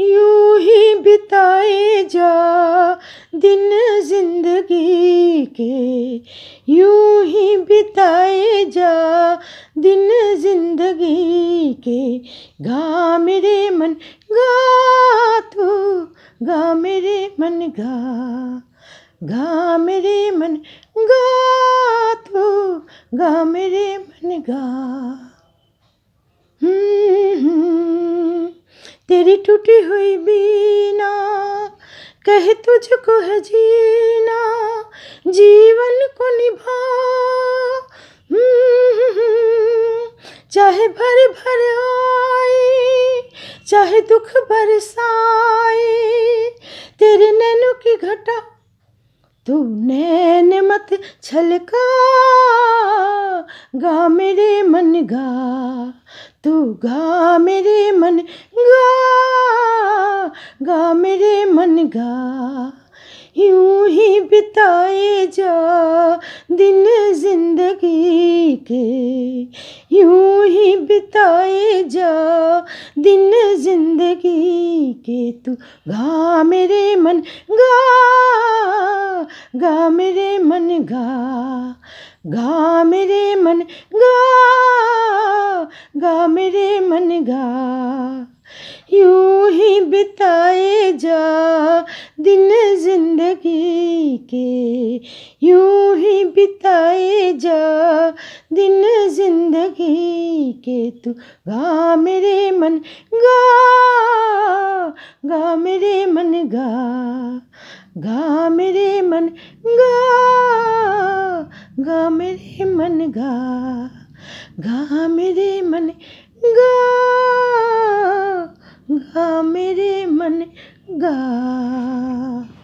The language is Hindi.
यूं ही बिताए जा दिन जिंदगी के यूं ही बिताए जा दिन जिंदगी के गा मेरे मन गा तू गा मेरे मन गा गा मेरे मन गा तू गा मेरे मन गा तेरी टूटी हुई बीना कहे तुझको है जीना जीवन को निभा हम्म, चाहे भर भर आए चाहे दुख बरसाए तेरे नैनो की घटा तू नैन मत छलका गा मेरे मन गा तू गा मेरे मन गा गा मेरे मन गा यूं ही बिताए जा दिन जिंदगी के यूं ही बिताए जा दिन जिंदगी के तू गा मेरे मन गा गा मेरे मन गा गा मेरे मन गा गा मेरे मन गा यू ही बिताए जा दिन जिंदगी के यू ही बिताए जा दिन जिंदगी के तू गा मेरे मन गा गा मेरे मन गा गा मेरे मन गा गा मेरे मन गा गा मेरे मन गा गा मेरे मन गा